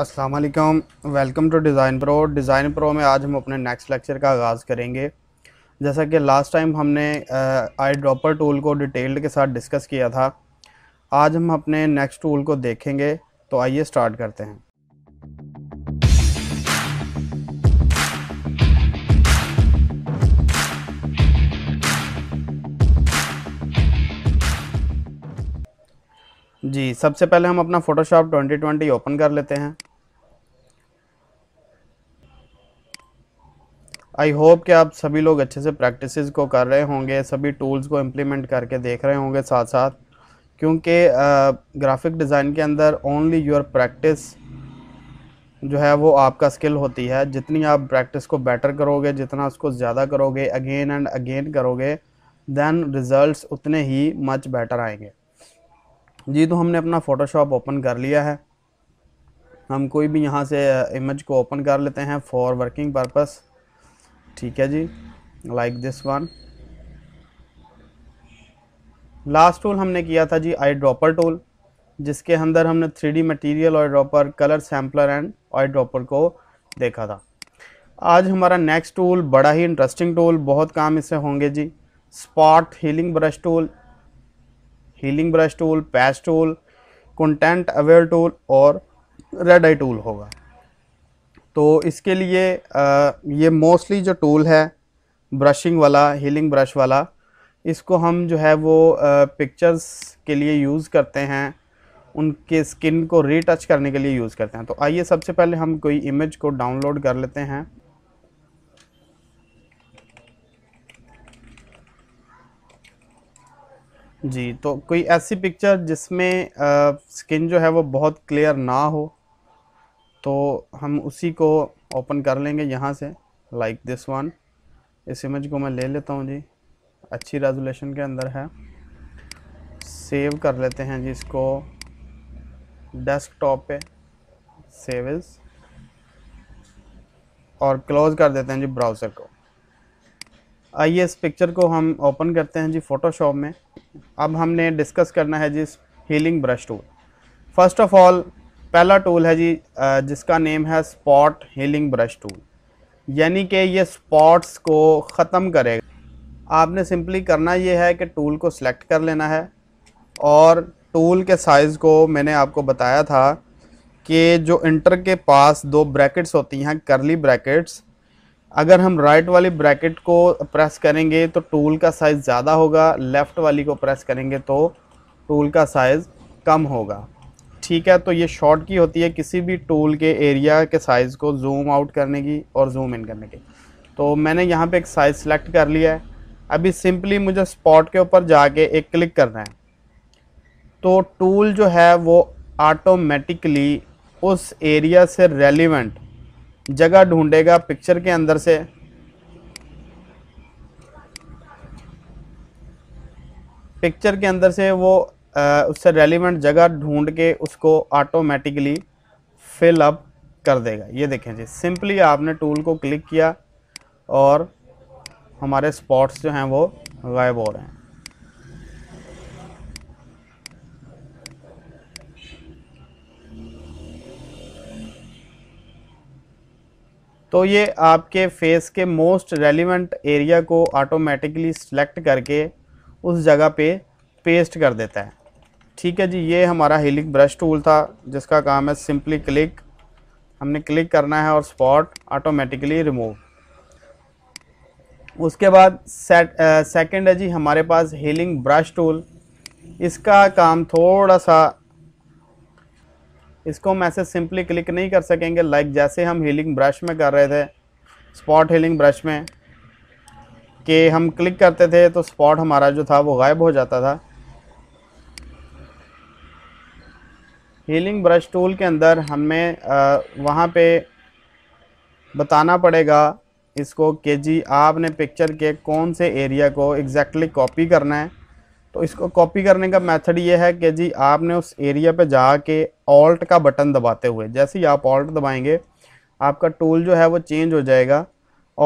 अस्सलाम वालेकुम welcome to design pro design pro में आज हम अपने नेक्स्ट लेक्चर का आगाज़ करेंगे जैसा कि लास्ट टाइम हमने आई ड्रॉपर टूल को डिटेल्ड के साथ डिस्कस किया था आज हम अपने नेक्स्ट टूल को देखेंगे तो आइए स्टार्ट करते हैं जी सबसे पहले हम अपना फ़ोटोशॉप 2020 ओपन कर लेते हैं आई होप कि आप सभी लोग अच्छे से प्रैक्टिस को कर रहे होंगे सभी टूल्स को इम्प्लीमेंट करके देख रहे होंगे साथ साथ क्योंकि ग्राफिक डिज़ाइन के अंदर ओनली योर प्रैक्टिस जो है वो आपका स्किल होती है जितनी आप प्रैक्टिस को बेटर करोगे जितना उसको ज़्यादा करोगे अगेन एंड अगेन करोगे दैन रिज़ल्ट उतने ही मच बेटर आएंगे जी तो हमने अपना फ़ोटोशॉप ओपन कर लिया है हम कोई भी यहाँ से इमेज को ओपन कर लेते हैं फॉर वर्किंग पर्पज़ ठीक है जी like this one last tool हमने किया था जी आई ड्रॉपर टूल जिसके अंदर हमने थ्री डी मटीरियल और dropper colour sampler and eye dropper को देखा था आज हमारा नेक्स्ट टूल बड़ा ही इंटरेस्टिंग टूल बहुत काम इससे होंगे जी spot healing brush tool healing brush tool patch tool content aware tool और रेड आई टूल होगा तो इसके लिए आ, ये मोस्टली जो टूल है ब्रशिंग वाला हीलिंग ब्रश वाला इसको हम जो है वो पिक्चर्स के लिए यूज़ करते हैं उनके स्किन को रीटच करने के लिए यूज़ करते हैं तो आइए सबसे पहले हम कोई इमेज को डाउनलोड कर लेते हैं जी तो कोई ऐसी पिक्चर जिसमें स्किन जो है वो बहुत क्लियर ना हो तो हम उसी को ओपन कर लेंगे यहाँ से लाइक दिस वन इस इमेज को मैं ले लेता हूँ जी अच्छी रेजोल्यूशन के अंदर है सेव कर लेते हैं जी इसको डेस्कटॉप पे सेव इज़ और क्लोज़ कर देते हैं जी ब्राउज़र को आइए इस पिक्चर को हम ओपन करते हैं जी फ़ोटोशॉप में अब हमने डिस्कस करना है जी healing brush tool first of all पहला टूल है जी जिसका नेम है स्पॉट हीलिंग ब्रश टूल यानी कि ये स्पॉट्स को ख़त्म करेगा आपने सिंपली करना ये है कि टूल को सिलेक्ट कर लेना है और टूल के साइज़ को मैंने आपको बताया था कि जो इंटर के पास दो ब्रैकेट्स होती हैं करली ब्रैकेट्स अगर हम राइट वाली ब्रैकेट को प्रेस करेंगे तो टूल का साइज़ ज़्यादा होगा लेफ़्ट वाली को प्रेस करेंगे तो टूल का साइज़ कम होगा ठीक है तो ये शॉर्ट की होती है किसी भी टूल के एरिया के साइज़ को जूम आउट करने की और जूम इन करने की तो मैंने यहाँ पे एक साइज़ सेलेक्ट कर लिया है अभी सिंपली मुझे स्पॉट के ऊपर जाके एक क्लिक करना है तो टूल जो है वो ऑटोमेटिकली उस एरिया से रेलिवेंट जगह ढूंढेगा पिक्चर के अंदर से पिक्चर के अंदर से वो उससे रेलिवेंट जगह ढूंढ के उसको ऑटोमेटिकली फिल अप कर देगा ये देखें जी सिंपली आपने टूल को क्लिक किया और हमारे स्पॉट्स जो हैं वो गायब हो रहे हैं तो ये आपके फेस के मोस्ट रेलिवेंट एरिया को ऑटोमेटिकली सिलेक्ट करके उस जगह पे पेस्ट कर देता है ठीक है जी ये हमारा हीलिंग ब्रश टूल था जिसका काम है सिंपली क्लिक हमने क्लिक करना है और स्पॉट ऑटोमेटिकली रिमूव उसके बाद सेट सेकेंड है जी हमारे पास हीलिंग ब्रश टूल इसका काम थोड़ा सा इसको हम ऐसे सिंपली क्लिक नहीं कर सकेंगे लाइक like जैसे हम हीलिंग ब्रश में कर रहे थे स्पॉट हीलिंग ब्रश में कि हम क्लिक करते थे तो स्पॉट हमारा जो था वो गायब हो जाता था हीलिंग ब्रश टूल के अंदर हमें वहाँ पे बताना पड़ेगा इसको कि जी आपने पिक्चर के कौन से एरिया को एग्जैक्टली exactly कॉपी करना है तो इसको कॉपी करने का मेथड ये है कि जी आपने उस एरिया पे जाके ऑल्ट का बटन दबाते हुए जैसे ही आप ऑल्ट दबाएंगे आपका टूल जो है वो चेंज हो जाएगा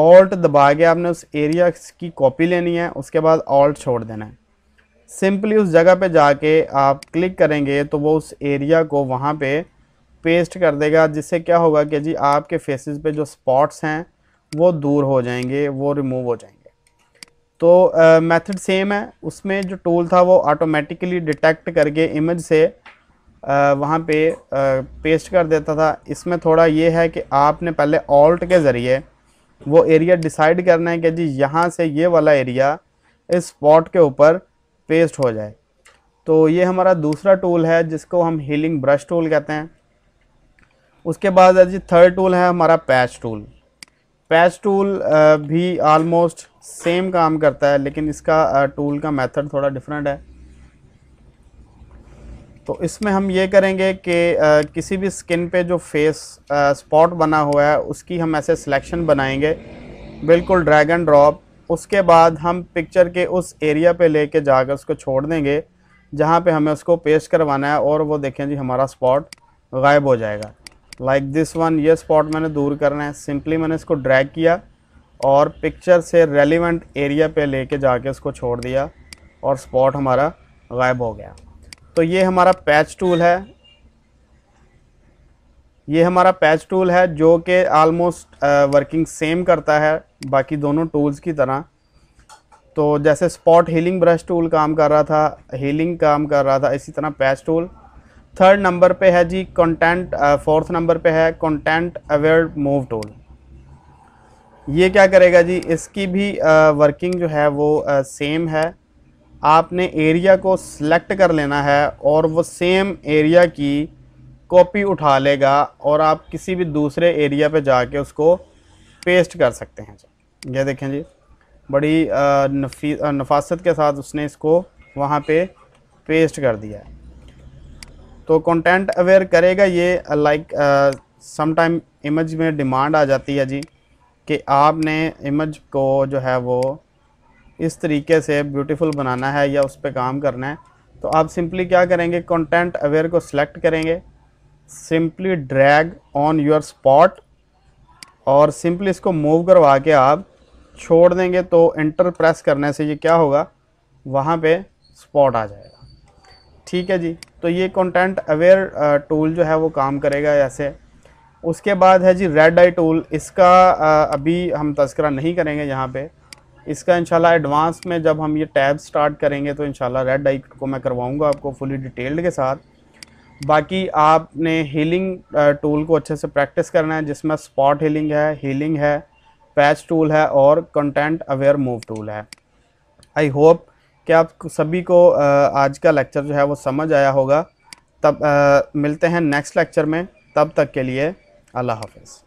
ऑल्ट दबा के आपने उस एरिया की कॉपी लेनी है उसके बाद ऑल्ट छोड़ देना है सिंपली उस जगह पे जाके आप क्लिक करेंगे तो वो उस एरिया को वहाँ पे पेस्ट कर देगा जिससे क्या होगा कि जी आपके फेसेस पे जो स्पॉट्स हैं वो दूर हो जाएंगे वो रिमूव हो जाएंगे तो मेथड uh, सेम है उसमें जो टूल था वो ऑटोमेटिकली डिटेक्ट करके इमेज से uh, वहाँ पे uh, पेस्ट कर देता था इसमें थोड़ा ये है कि आपने पहले ऑल्ट के ज़रिए वो एरिया डिसाइड करना है कि जी यहाँ से ये वाला एरिया इस स्पॉट के ऊपर पेस्ट हो जाए तो ये हमारा दूसरा टूल है जिसको हम हीलिंग ब्रश टूल कहते हैं उसके बाद जी थर्ड टूल है हमारा पैच टूल पैच टूल भी आलमोस्ट सेम काम करता है लेकिन इसका टूल का मेथड थोड़ा डिफरेंट है तो इसमें हम ये करेंगे कि किसी भी स्किन पे जो फेस स्पॉट बना हुआ है उसकी हम ऐसे सिलेक्शन बनाएंगे बिल्कुल ड्रैगन ड्रॉप उसके बाद हम पिक्चर के उस एरिया पे लेके जाकर उसको छोड़ देंगे जहाँ पे हमें उसको पेश करवाना है और वो देखें जी हमारा स्पॉट गायब हो जाएगा लाइक दिस वन ये स्पॉट मैंने दूर करना है सिंपली मैंने इसको ड्रैग किया और पिक्चर से रेलिवेंट एरिया पे लेके जाके उसको छोड़ दिया और स्पॉट हमारा गायब हो गया तो ये हमारा पैच टूल है ये हमारा पैच टूल है जो कि आलमोस्ट वर्किंग सेम करता है बाकी दोनों टूल्स की तरह तो जैसे स्पॉट हीलिंग ब्रश टूल काम कर रहा था हीलिंग काम कर रहा था इसी तरह पैच टूल थर्ड नंबर पे है जी कंटेंट फोर्थ नंबर पे है कंटेंट अवेयर मूव टूल ये क्या करेगा जी इसकी भी वर्किंग uh, जो है वो सेम uh, है आपने एरिया को सिलेक्ट कर लेना है और वो सेम एरिया की कॉपी उठा लेगा और आप किसी भी दूसरे एरिया पे जाके उसको पेस्ट कर सकते हैं ये देखें जी बड़ी नफी नफासत के साथ उसने इसको वहाँ पे पेस्ट कर दिया है तो कंटेंट अवेयर करेगा ये लाइक समटाइम इमेज में डिमांड आ जाती है जी कि आपने इमेज को जो है वो इस तरीके से ब्यूटीफुल बनाना है या उस पर काम करना है तो आप सिंपली क्या करेंगे कंटेंट अवेयर को सिलेक्ट करेंगे simply drag on your spot और सिंपली इसको मूव करवा के आप छोड़ देंगे तो इंटर प्रेस करने से ये क्या होगा वहाँ पे स्पॉट आ जाएगा ठीक है जी तो ये कंटेंट अवेयर टूल जो है वो काम करेगा ऐसे उसके बाद है जी रेड आई टूल इसका uh, अभी हम तस्करा नहीं करेंगे यहाँ पे इसका इंशाल्लाह एडवांस में जब हम ये टैब स्टार्ट करेंगे तो इंशाल्लाह रेड आई को मैं करवाऊँगा आपको फुली डिटेल्ड के साथ बाकी आपने हीलिंग टूल uh, को अच्छे से प्रैक्टिस करना है जिसमें स्पॉट हीलिंग है हीलिंग है पैच टूल है और कंटेंट अवेयर मूव टूल है आई होप कि आप सभी को uh, आज का लेक्चर जो है वो समझ आया होगा तब आ, uh, मिलते हैं नेक्स्ट लेक्चर में तब तक के लिए अल्लाह हाफिज़